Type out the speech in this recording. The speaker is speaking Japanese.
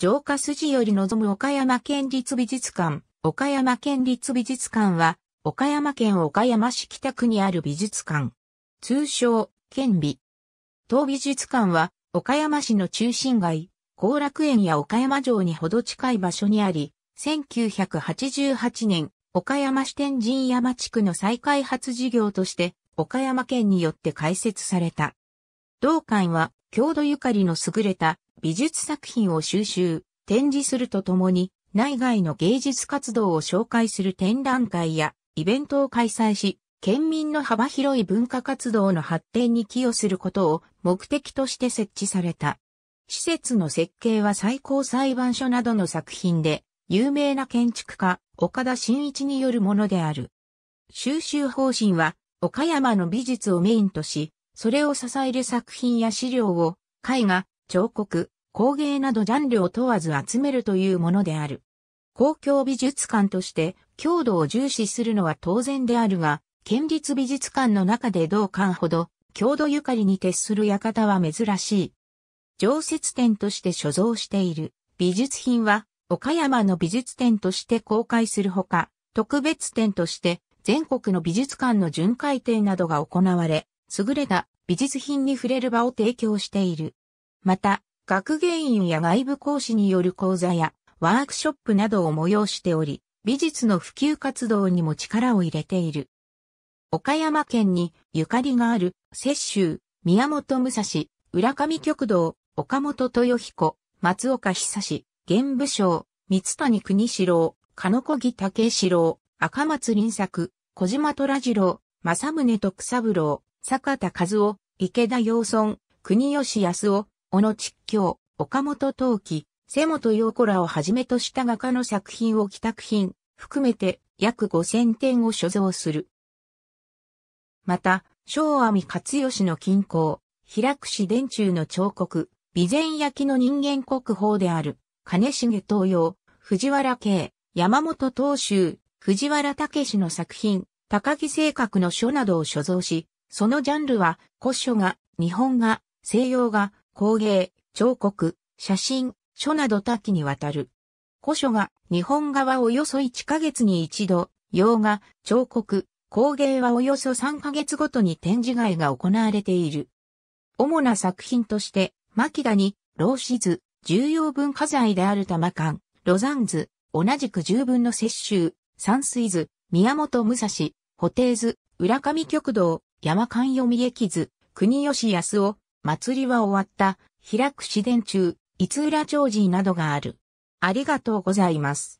城下筋より望む岡山県立美術館。岡山県立美術館は、岡山県岡山市北区にある美術館。通称、県美。当美術館は、岡山市の中心街、後楽園や岡山城にほど近い場所にあり、1988年、岡山市天神山地区の再開発事業として、岡山県によって開設された。同館は、郷土ゆかりの優れた美術作品を収集、展示するとともに、内外の芸術活動を紹介する展覧会やイベントを開催し、県民の幅広い文化活動の発展に寄与することを目的として設置された。施設の設計は最高裁判所などの作品で、有名な建築家、岡田真一によるものである。収集方針は、岡山の美術をメインとし、それを支える作品や資料を、絵画、彫刻、工芸などジャンルを問わず集めるというものである。公共美術館として強度を重視するのは当然であるが、県立美術館の中で同館ほど、郷土ゆかりに徹する館は珍しい。常設展として所蔵している美術品は、岡山の美術展として公開するほか、特別展として全国の美術館の巡回展などが行われ、優れた美術品に触れる場を提供している。また、学芸員や外部講師による講座やワークショップなどを催しており、美術の普及活動にも力を入れている。岡山県にゆかりがある雪州、宮本武蔵、浦上極道、岡本豊彦、松岡久志、玄武将、三谷国四郎、鹿野小木武四郎、赤松林作、小島虎次郎、正宗徳三郎、坂田和夫、池田洋村、国吉康夫、小野実京、岡本陶器、瀬本陽子らをはじめとした画家の作品を帰宅品、含めて約5000点を所蔵する。また、昭阿弥勝義の近郊、平串市伝中の彫刻、備前焼の人間国宝である、金重東洋、藤原慶、山本東州、藤原武の作品、高木正格の書などを所蔵し、そのジャンルは古書が、日本画、西洋画、工芸、彫刻、写真、書など多岐にわたる。古書が日本画はおよそ1ヶ月に一度、洋画、彫刻、工芸はおよそ3ヶ月ごとに展示会が行われている。主な作品として、牧谷、老子図、重要文化財である玉館、ロザン図、同じく十分の雪舟、山水図、宮本武蔵、補定図、浦上極道、山間読み駅図、国吉康夫、祭りは終わった、開く市電中、五浦長寺などがある。ありがとうございます。